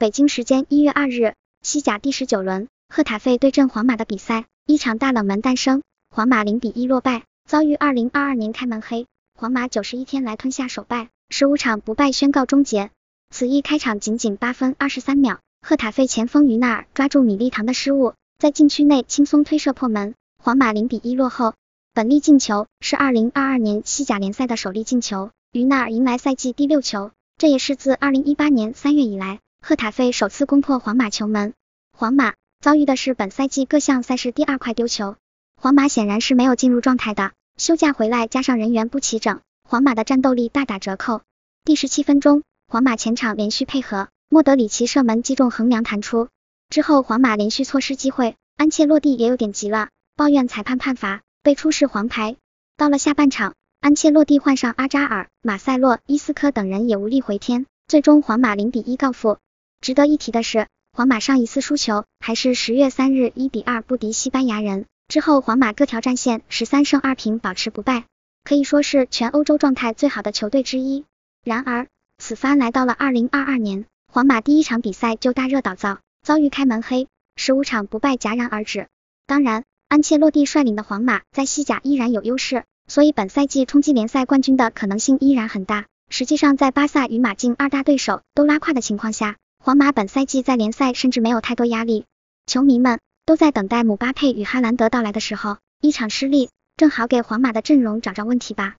北京时间一月二日，西甲第十九轮赫塔费对阵皇马的比赛，一场大冷门诞生，皇马零比一落败，遭遇二零二二年开门黑。皇马九十一天来吞下首败，十五场不败宣告终结。此役开场仅仅八分二十三秒，赫塔费前锋于纳尔抓住米利唐的失误，在禁区内轻松推射破门，皇马零比一落后。本粒进球是二零二二年西甲联赛的首粒进球，于纳尔迎来赛季第六球，这也是自二零一八年三月以来。赫塔费首次攻破皇马球门，皇马遭遇的是本赛季各项赛事第二块丢球，皇马显然是没有进入状态的。休假回来加上人员不齐整，皇马的战斗力大打折扣。第十七分钟，皇马前场连续配合，莫德里奇射门击中横梁弹出，之后皇马连续错失机会，安切洛蒂也有点急了，抱怨裁判判罚，被出示黄牌。到了下半场，安切洛蒂换上阿扎尔、马塞洛、伊斯科等人也无力回天，最终皇马零比一告负。值得一提的是，皇马上一次输球还是十月三日一比二不敌西班牙人之后，皇马各条战线十三胜二平保持不败，可以说是全欧洲状态最好的球队之一。然而，此番来到了二零二二年，皇马第一场比赛就大热倒灶，遭遇开门黑，十五场不败戛然而止。当然，安切洛蒂率领的皇马在西甲依然有优势，所以本赛季冲击联赛冠军的可能性依然很大。实际上，在巴萨与马竞二大对手都拉胯的情况下，皇马本赛季在联赛甚至没有太多压力，球迷们都在等待姆巴佩与哈兰德到来的时候，一场失利正好给皇马的阵容找找问题吧。